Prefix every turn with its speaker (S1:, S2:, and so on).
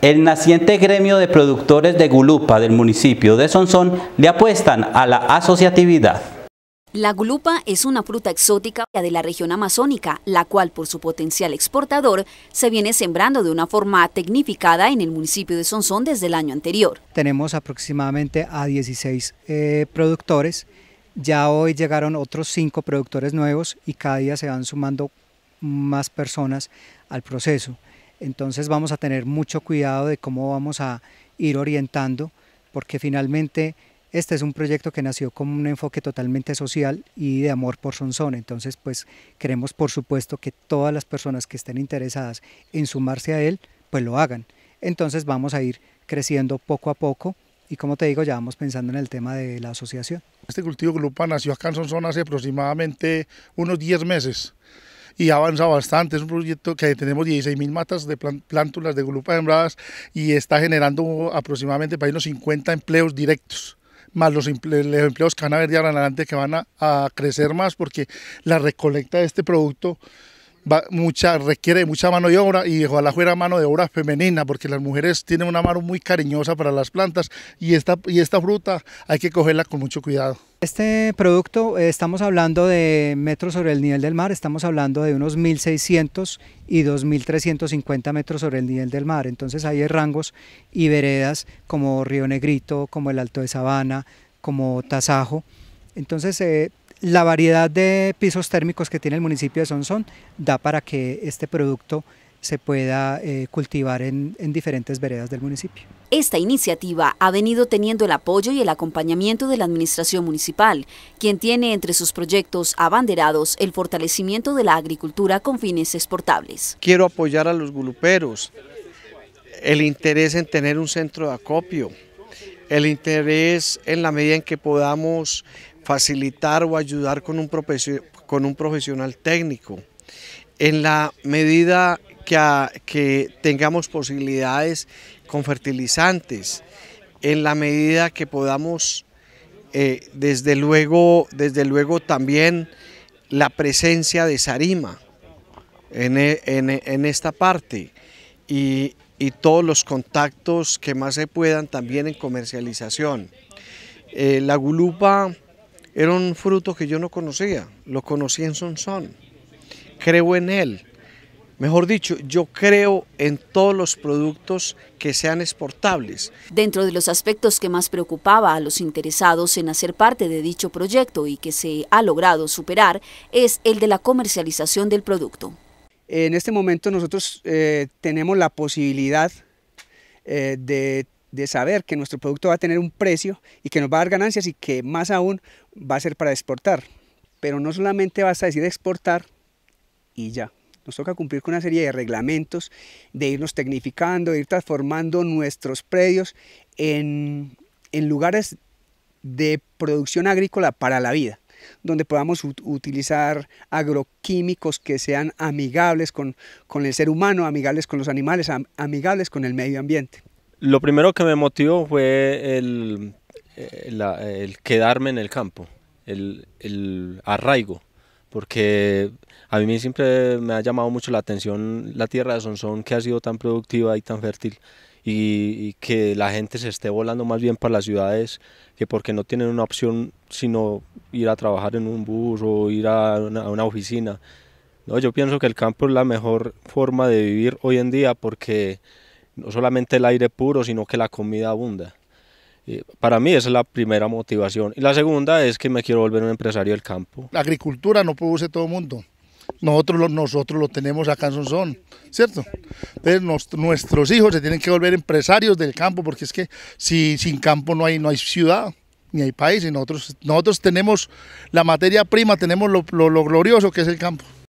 S1: El naciente gremio de productores de gulupa del municipio de Sonsón le apuestan a la asociatividad.
S2: La gulupa es una fruta exótica de la región amazónica, la cual por su potencial exportador se viene sembrando de una forma tecnificada en el municipio de Sonsón desde el año anterior.
S1: Tenemos aproximadamente a 16 eh, productores, ya hoy llegaron otros 5 productores nuevos y cada día se van sumando más personas al proceso. Entonces vamos a tener mucho cuidado de cómo vamos a ir orientando, porque finalmente este es un proyecto que nació con un enfoque totalmente social y de amor por Sonsona, Entonces, pues queremos por supuesto que todas las personas que estén interesadas en sumarse a él, pues lo hagan. Entonces vamos a ir creciendo poco a poco y como te digo, ya vamos pensando en el tema de la
S3: asociación. Este cultivo Glupa nació acá en Sonsona hace aproximadamente unos 10 meses y ha avanzado bastante. Es un proyecto que tenemos 16.000 matas de plántulas de gulupa sembradas y está generando aproximadamente para unos 50 empleos directos más los, empleos que van a haber de ahora en adelante que van a crecer más porque la recolecta de este producto requiere mucha mano de obra y ojalá fuera mano de obra femenina, porque las mujeres tienen una mano muy cariñosa para las plantas y esta, fruta hay que cogerla con mucho cuidado. Este producto eh, estamos hablando de metros sobre el nivel del mar, estamos hablando
S1: de unos 1.600 y 2.350 metros sobre el nivel del mar, entonces hay rangos y veredas como Río Negrito, como el Alto de Sabana, como Tasajo, entonces eh, la variedad de pisos térmicos que tiene el municipio de Sonsón da para que este producto se pueda eh, cultivar en, en, diferentes veredas del municipio.
S2: Esta iniciativa ha venido teniendo el apoyo y el acompañamiento de la Administración Municipal, quien tiene entre sus proyectos abanderados el fortalecimiento de la agricultura con fines exportables.
S4: Quiero apoyar a los guluperos, el interés en tener un centro de acopio, el interés en la medida en que podamos facilitar o ayudar con un, con un profesional técnico. En la medida que, que tengamos posibilidades con fertilizantes, en la medida que podamos, eh, desde, luego, desde luego también la presencia de Sarima en, e, e, esta parte y, todos los contactos que más se puedan también en comercialización. Eh, la Gulupa era un fruto que yo no conocía, lo conocí en Sonson, Creo en él. Mejor dicho, yo creo en todos los productos que sean exportables.
S2: Dentro de los aspectos que más preocupaba a los interesados en hacer parte de dicho proyecto y que se ha logrado superar es el de la comercialización del producto.
S5: En este momento nosotros eh, tenemos la posibilidad eh, de de saber que nuestro producto va a tener un precio y que nos va a dar ganancias y que más aún va a ser para exportar. Pero no solamente vas a decir exportar y ya. Nos toca cumplir con una serie de reglamentos, de irnos tecnificando, de ir transformando nuestros predios en, en lugares de producción agrícola para la vida donde podamos utilizar agroquímicos que sean amigables con, con, el ser humano, amigables con los animales, amigables con el medio
S6: ambiente. Lo primero que me motivó fue el, eh, quedarme en el campo, el, arraigo, porque a mí siempre me ha llamado mucho la atención la tierra de Sonsón, que ha sido tan productiva y tan fértil, y, que la gente se esté volando más bien para las ciudades, que porque no tienen una opción sino ir a trabajar en un bus o ir a una, oficina. No, yo pienso que el campo es la mejor forma de vivir hoy en día porque no solamente el aire puro, sino que la comida abunda. para mí esa es la primera motivación. Y la segunda es que me quiero volver un empresario del campo.
S3: La agricultura no produce todo el mundo. Nosotros, nosotros lo tenemos acá en Sonsón, ¿cierto? Entonces nuestros hijos se tienen que volver empresarios del campo, porque es que si sin campo no hay, no hay ciudad ni hay país, y nosotros, nosotros tenemos la materia prima, tenemos lo glorioso que es el campo.